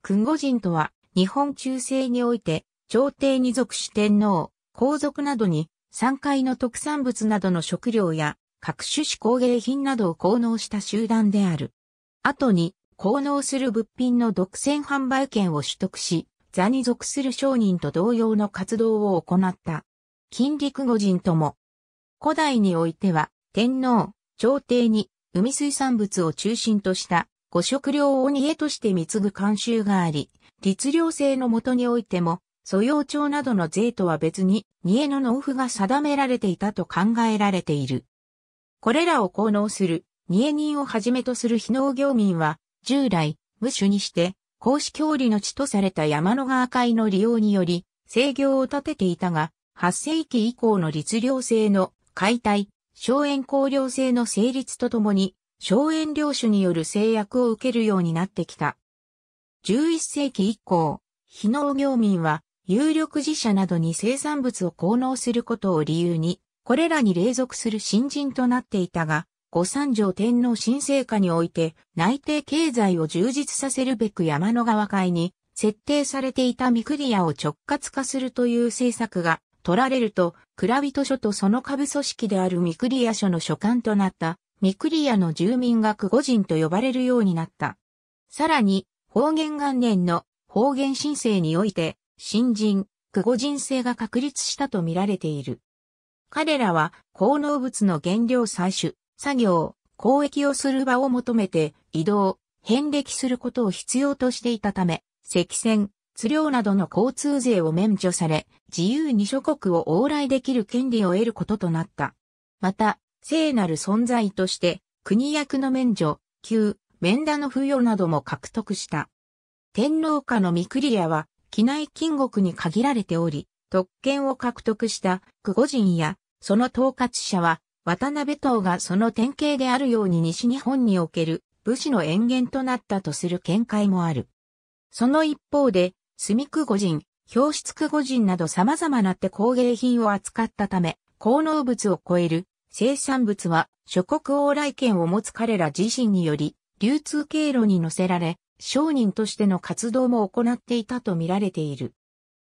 君語人とは、日本中世において、朝廷に属し天皇、皇族などに、三階の特産物などの食料や、各種子工芸品などを効能した集団である。後に、効能する物品の独占販売権を取得し、座に属する商人と同様の活動を行った。金陸語人とも。古代においては、天皇、朝廷に、海水産物を中心とした五食料を煮えとして貢ぐ慣習があり、律令制のもとにおいても、素養帳などの税とは別に、煮えの納付が定められていたと考えられている。これらを効能する、煮え人をはじめとする非農業民は、従来、無種にして、孔子教理の地とされた山の川会の利用により、制御を立てていたが、8世紀以降の律令制の解体、荘園公領制の成立とともに、荘園領主による制約を受けるようになってきた。11世紀以降、非農業民は有力自社などに生産物を奉納することを理由に、これらに隷属する新人となっていたが、五三条天皇新政下において内定経済を充実させるべく山の川会に設定されていたミクリアを直轄化するという政策が取られると、蔵人所とその下部組織であるミクリアの所管となったミクリアの住民がクゴ人と呼ばれるようになった。さらに、方言元年の方言申請において、新人、クゴ人性が確立したと見られている。彼らは、高能物の原料採取、作業、交易をする場を求めて、移動、返歴することを必要としていたため、赤線、釣料などの交通税を免除され、自由に諸国を往来できる権利を得ることとなった。また、聖なる存在として、国役の免除、旧、免田の付与なども獲得した。天皇家の御リ屋は、機内金国に限られており、特権を獲得した久保人や、その統括者は、渡辺党がその典型であるように西日本における武士の延源となったとする見解もある。その一方で、住久保人、表出久保人など様々な手工芸品を扱ったため、高能物を超える生産物は諸国往来権を持つ彼ら自身により流通経路に乗せられ商人としての活動も行っていたと見られている。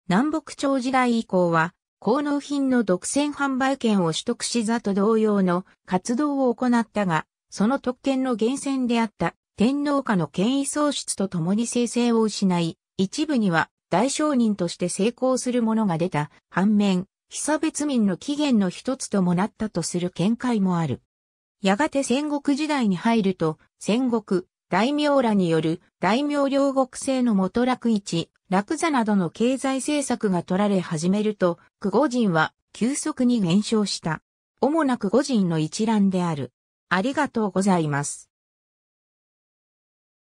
南北朝時代以降は高納品の独占販売権を取得し座と同様の活動を行ったが、その特権の源泉であった天皇家の権威喪失とともに生成を失い、一部には大商人として成功する者が出た。反面、被差別民の起源の一つともなったとする見解もある。やがて戦国時代に入ると、戦国、大名らによる大名両国制の元楽市、楽座などの経済政策が取られ始めると、久保人は急速に減少した。主な久保人の一覧である。ありがとうございます。